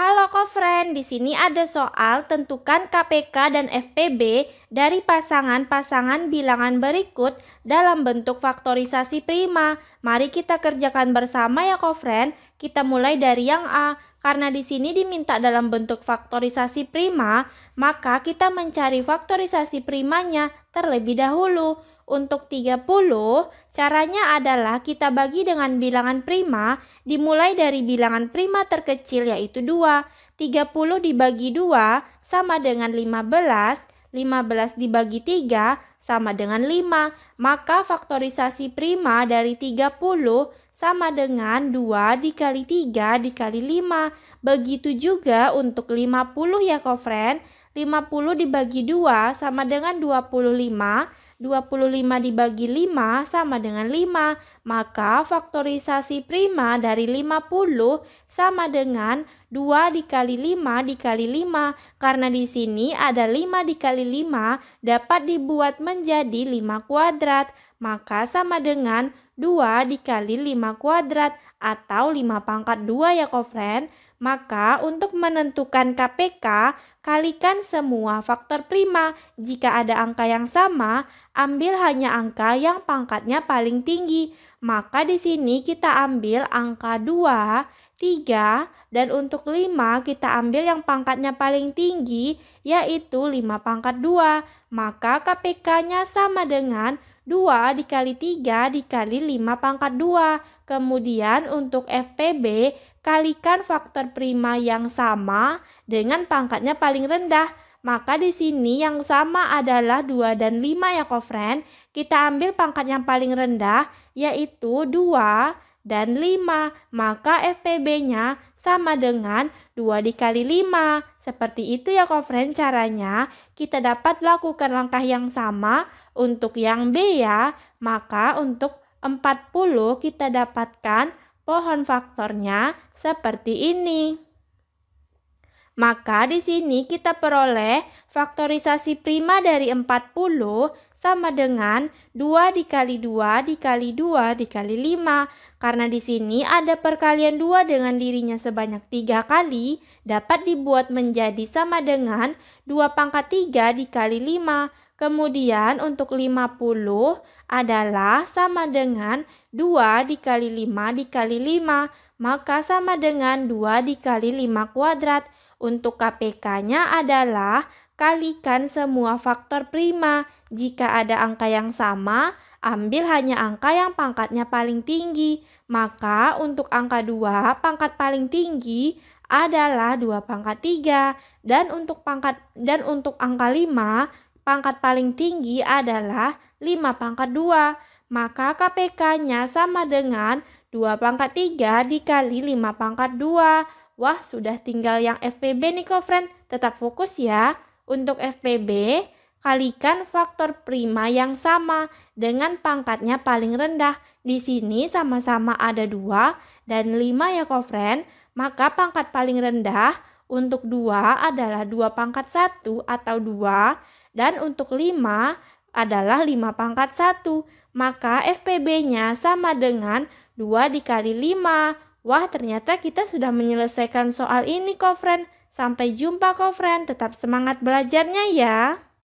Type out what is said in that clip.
Halo Kofren, di sini ada soal tentukan KPK dan FPB dari pasangan-pasangan bilangan berikut dalam bentuk faktorisasi prima. Mari kita kerjakan bersama ya Kofren. Kita mulai dari yang A. Karena di sini diminta dalam bentuk faktorisasi prima, maka kita mencari faktorisasi primanya terlebih dahulu. Untuk 30, caranya adalah kita bagi dengan bilangan prima dimulai dari bilangan prima terkecil yaitu 2. 30 dibagi 2 sama dengan 15, 15 dibagi 3 sama dengan 5. Maka faktorisasi prima dari 30 sama dengan 2 dikali 3 dikali 5. Begitu juga untuk 50 ya kofren. 50 dibagi 2 sama dengan 25. 25. 25 dibagi 5 sama dengan 5, maka faktorisasi prima dari 50 sama dengan 2 dikali 5 dikali 5 karena di sini ada 5 dikali 5 dapat dibuat menjadi 5 kuadrat, maka sama dengan 2 dikali 5 kuadrat atau 5 pangkat 2 ya kofren. Maka untuk menentukan KPK kalikan semua faktor prima. Jika ada angka yang sama, ambil hanya angka yang pangkatnya paling tinggi. Maka di sini kita ambil angka 2, 3, dan untuk 5 kita ambil yang pangkatnya paling tinggi yaitu 5 pangkat 2. Maka KPK-nya sama dengan 2 dikali 3 dikali 5 pangkat 2. Kemudian untuk FPB, kalikan faktor prima yang sama dengan pangkatnya paling rendah. Maka di sini yang sama adalah 2 dan 5 ya kofren. Kita ambil pangkat yang paling rendah yaitu 2 dan 5, maka FPB-nya sama dengan 2 dikali 5. Seperti itu ya kofren caranya, kita dapat lakukan langkah yang sama untuk yang B ya, maka untuk 40 kita dapatkan pohon faktornya seperti ini. Maka di sini kita peroleh faktorisasi prima dari 40 sama dengan 2 dikali 2 dikali 2 dikali 5. Karena di sini ada perkalian 2 dengan dirinya sebanyak 3 kali dapat dibuat menjadi sama dengan 2 pangkat 3 dikali 5. Kemudian untuk 50 adalah sama dengan 2 dikali 5 dikali 5, maka sama dengan 2 dikali 5 kuadrat. Untuk KPK-nya adalah kalikan semua faktor prima. Jika ada angka yang sama, ambil hanya angka yang pangkatnya paling tinggi. Maka untuk angka 2, pangkat paling tinggi adalah 2 pangkat 3 dan untuk pangkat dan untuk angka 5 Pangkat paling tinggi adalah 5 pangkat 2, maka KPK-nya sama dengan 2 pangkat 3 dikali 5 pangkat 2. Wah, sudah tinggal yang FPB nih kok, friend. Tetap fokus ya. Untuk FPB, kalikan faktor prima yang sama dengan pangkatnya paling rendah. Di sini sama-sama ada 2 dan 5 ya kok, friend. Maka pangkat paling rendah untuk 2 adalah 2 pangkat 1 atau 2 dan untuk 5 adalah 5 pangkat 1. Maka FPB-nya sama dengan 2 dikali 5. Wah ternyata kita sudah menyelesaikan soal ini kofren. Sampai jumpa kofren. Tetap semangat belajarnya ya.